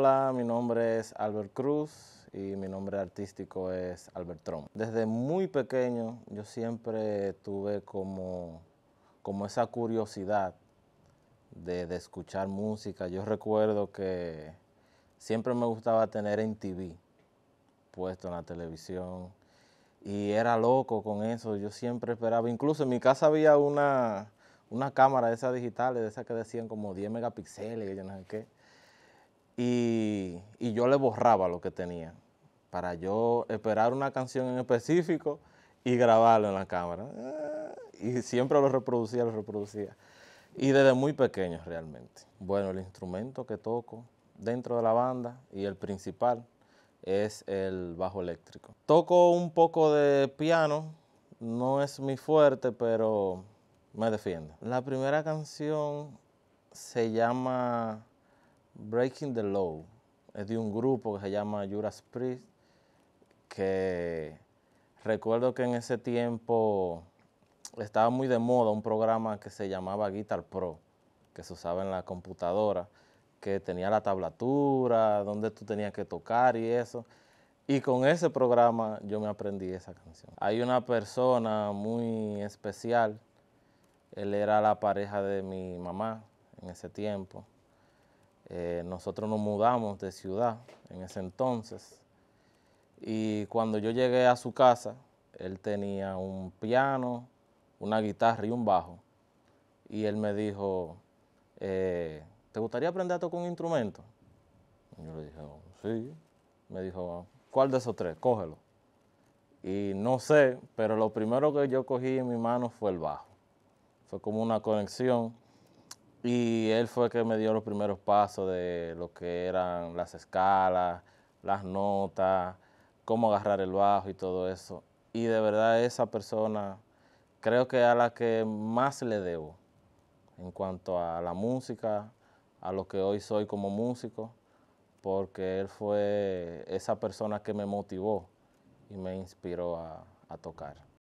Hola, mi nombre es Albert Cruz y mi nombre artístico es Albert Trump. Desde muy pequeño yo siempre tuve como, como esa curiosidad de, escuchar música. Yo recuerdo que siempre me gustaba tener en TV puesto en la televisión y era loco con eso. Yo siempre esperaba, incluso en mi casa había una, una cámara de esas digitales, de esas que decían como 10 megapíxeles, yo no sé qué y, yo le borraba lo que tenía para yo esperar una canción en específico y grabarlo en la cámara. Eh, y siempre lo reproducía, lo reproducía. Y desde muy pequeño realmente. Bueno, el instrumento que toco dentro de la banda y el principal es el bajo eléctrico. Toco un poco de piano, no es mi fuerte, pero me defiendo. La primera canción se llama Breaking the Law es de un grupo que se llama Judas Priest, que recuerdo que en ese tiempo estaba muy de moda un programa que se llamaba Guitar Pro, que se usaba en la computadora, que tenía la tablatura, donde tú tenías que tocar y eso. Y con ese programa yo me aprendí esa canción. Hay una persona muy especial, él era la pareja de mi mamá en ese tiempo. Eh, nosotros nos mudamos de ciudad en ese entonces y cuando yo llegué a su casa, él tenía un piano, una guitarra y un bajo. Y él me dijo, eh, ¿te gustaría aprender a tocar un instrumento? yo le dije, oh, sí. Me dijo, ¿cuál de esos tres? Cógelo. Y no sé, pero lo primero que yo cogí en mi mano fue el bajo. Fue como una conexión y él fue el que me dio los primeros pasos de lo que eran las escalas, las notas, cómo agarrar el bajo y todo eso. Y de verdad esa persona creo que a la que más le debo en cuanto a la música, a lo que hoy soy como músico, porque él fue esa persona que me motivó y me inspiró a tocar.